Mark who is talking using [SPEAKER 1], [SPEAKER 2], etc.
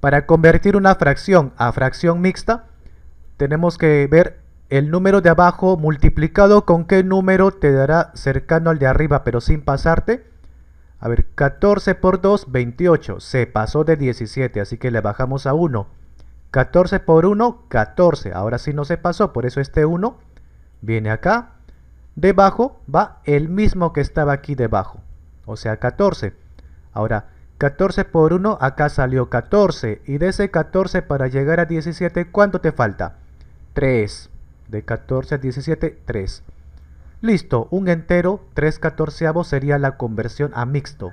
[SPEAKER 1] Para convertir una fracción a fracción mixta, tenemos que ver el número de abajo multiplicado con qué número te dará cercano al de arriba, pero sin pasarte. A ver, 14 por 2, 28. Se pasó de 17, así que le bajamos a 1. 14 por 1, 14. Ahora sí no se pasó, por eso este 1 viene acá. Debajo va el mismo que estaba aquí debajo, o sea 14. Ahora, 14 por 1, acá salió 14. Y de ese 14 para llegar a 17, ¿cuánto te falta? 3. De 14 a 17, 3. Listo, un entero, 3 catorceavos sería la conversión a mixto.